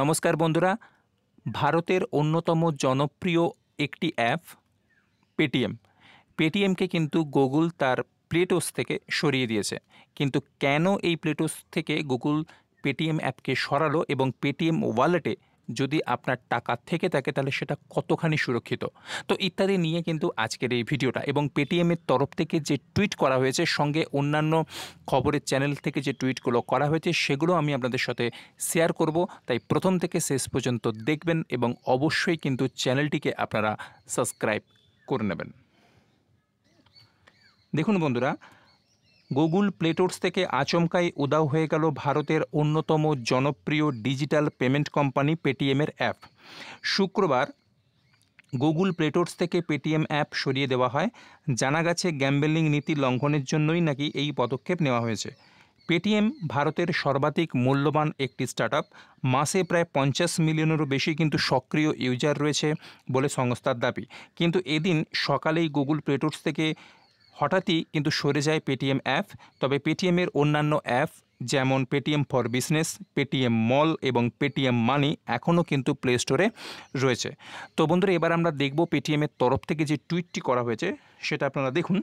নমস্কার বন্ধুরা ভারতের অন্যতম জনপ্রিয় একটি অ্যাপ পেটিএম পেটিএমকে কিন্তু গুগল তার প্লেটোস থেকে সরিয়ে দিয়েছে কিন্তু কেন এই প্লেটোস থেকে গুগল পেটিএম অ্যাপকে সরালো এবং পেটিএম ওয়ালেটে যদি আপনার টাকা থেকে থাকে তাহলে সেটা কতখানি সুরক্ষিত তো ইত্যাদি নিয়ে কিন্তু আজকের এই ভিডিওটা এবং পেটিএমের তরফ থেকে যে টুইট করা হয়েছে সঙ্গে অন্যান্য খবরের চ্যানেল থেকে যে টুইটগুলো করা হয়েছে সেগুলো আমি আপনাদের সাথে শেয়ার করব তাই প্রথম থেকে শেষ পর্যন্ত দেখবেন এবং অবশ্যই কিন্তু চ্যানেলটিকে আপনারা সাবস্ক্রাইব করে নেবেন দেখুন বন্ধুরা গুগল প্লেটোর্স থেকে আচমকাই উদাও হয়ে গেল ভারতের অন্যতম জনপ্রিয় ডিজিটাল পেমেন্ট কোম্পানি পেটিএমের অ্যাপ শুক্রবার গুগল প্লেটোর্স থেকে পেটিএম অ্যাপ সরিয়ে দেওয়া হয় জানা গেছে গ্যাম্বেলিং নীতি লঙ্ঘনের জন্যই নাকি এই পদক্ষেপ নেওয়া হয়েছে পেটিএম ভারতের সর্বাধিক মূল্যবান একটি স্টার্টআপ মাসে প্রায় পঞ্চাশ মিলিয়নেরও বেশি কিন্তু সক্রিয় ইউজার রয়েছে বলে সংস্থার দাবি কিন্তু এদিন সকালেই গুগল প্লেটোর্স থেকে হঠাৎই কিন্তু সরে যায় পেটিএম অ্যাপ তবে পেটিএমের অন্যান্য অ্যাপ যেমন Paytm for business Paytm mall এবং পেটিএম মানি এখনও কিন্তু প্লে স্টোরে রয়েছে তো বন্ধুরা এবার আমরা দেখব পেটিএমের তরফ থেকে যে টুইটটি করা হয়েছে সেটা আপনারা দেখুন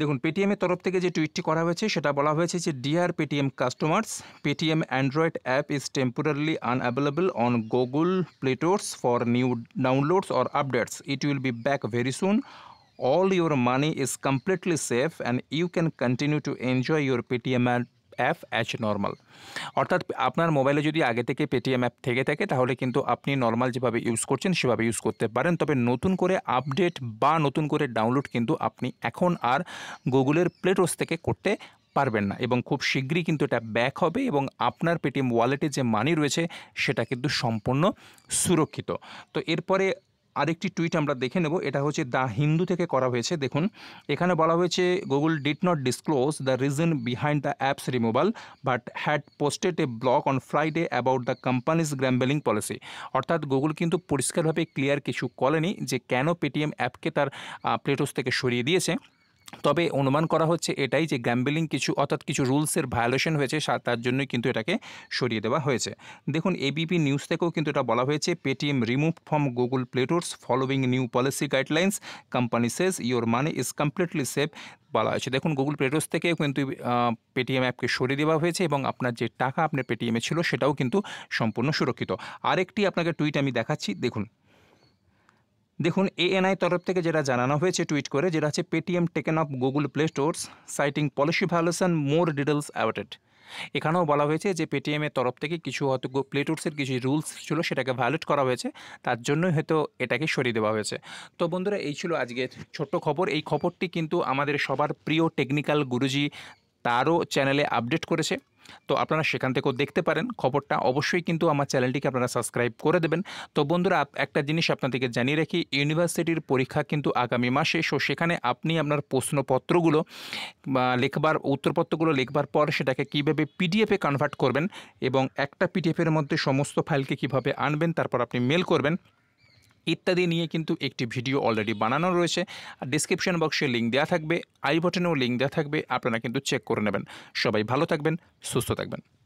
দেখুন পেটিএমের তরফ থেকে যে টুইটটি করা হয়েছে সেটা বলা হয়েছে যে dear Paytm customers Paytm Android app is temporarily unavailable on Google play store for new downloads or updates it will be back very soon all your money is completely safe and you can continue to enjoy your Paytm add app as normal অর্থাৎ আপনার মোবাইলে যদি আগে থেকে Paytm app থেকে থাকে তাহলে কিন্তু আপনি নর্মাল যেভাবে ইউজ করছেন সেভাবে ইউজ করতে পারেন তবে নতুন করে আপডেট বা নতুন করে ডাউনলোড কিন্তু আপনি এখন আর গুগলের প্লেটোস থেকে করতে পারবেন না এবং খুব শীঘ্রই কিন্তু এটা ব্যাক হবে এবং আপনার পেটিএম ওয়ালেটে যে মানি রয়েছে সেটা কিন্তু সম্পূর্ণ সুরক্ষিত তো এরপরে আরেকটি টুইট আমরা দেখে নেব এটা হচ্ছে দ্য হিন্দু থেকে করা হয়েছে দেখুন এখানে বলা হয়েছে Google did not disclose the reason behind the apps removal but had posted a blog on Friday about the company's gambling policy অর্থাৎ গুগল কিন্তু পরিষ্কারভাবে ক্লিয়ার কিছু করেনি যে কেন পেটিএম অ্যাপকে তার প্লেটোস থেকে সরিয়ে দিয়েছে তবে অনুমান করা হচ্ছে এটাই যে গ্যাম্বেলিং কিছু অর্থাৎ কিছু রুলসের ভায়োলেশন হয়েছে তার জন্যই কিন্তু এটাকে সরিয়ে দেওয়া হয়েছে দেখুন এবিপি নিউজ থেকেও কিন্তু এটা বলা হয়েছে Paytm remove from Google play store following new policy guidelines company says your money is completely safe বলা হয়েছে দেখুন গুগল প্লেটোর্স থেকেও কিন্তু পেটিএম অ্যাপকে সরিয়ে দেওয়া হয়েছে এবং আপনার যে টাকা আপনার পেটিএমে ছিল সেটাও কিন্তু সম্পূর্ণ সুরক্ষিত আরেকটি আপনাকে টুইট আমি দেখাচ্ছি দেখুন দেখুন এএনআই তরফ থেকে যেটা জানানো হয়েছে টুইট করে যেটা হচ্ছে Paytm taken off Google play stores citing policy violation more details about it এখানেও বলা হয়েছে যে পেটিএমের তরফ থেকে কিছু হয়তো প্লেটোর্সের কিছু রুলস ছিল সেটাকে ভ্যালিড করা হয়েছে তার জন্যই হয়তো এটাকে সরিয়ে দেওয়া হয়েছে তো বন্ধুরা এই ছিল আজকে ছোট্ট খবর এই খবরটি কিন্তু আমাদের সবার প্রিয় টেকনিক্যাল গুরুজি তারও চ্যানেলে আপডেট করেছে তো আপনারা সেখান থেকেও দেখতে পারেন খবরটা অবশ্যই কিন্তু আমার চ্যানেলটিকে আপনারা সাবস্ক্রাইব করে দেবেন তো বন্ধুরা একটা জিনিস আপনাদেরকে জানিয়ে রাখি ইউনিভার্সিটির পরীক্ষা কিন্তু আগামী মাসে সো সেখানে আপনি আপনার প্রশ্নপত্রগুলো লেখবার উত্তরপত্রগুলো লেখবার পর সেটাকে কীভাবে পিডিএফে কনভার্ট করবেন এবং একটা পিডিএফের মধ্যে সমস্ত ফাইলকে কিভাবে আনবেন তারপর আপনি মেল করবেন ইত্যাদি নিয়ে কিন্তু একটি ভিডিও অলরেডি বানানো রয়েছে ডিসক্রিপশন বক্সে লিঙ্ক দেওয়া থাকবে আই বটনেও লিঙ্ক দেওয়া থাকবে আপনারা কিন্তু চেক করে নেবেন সবাই ভালো থাকবেন সুস্থ থাকবেন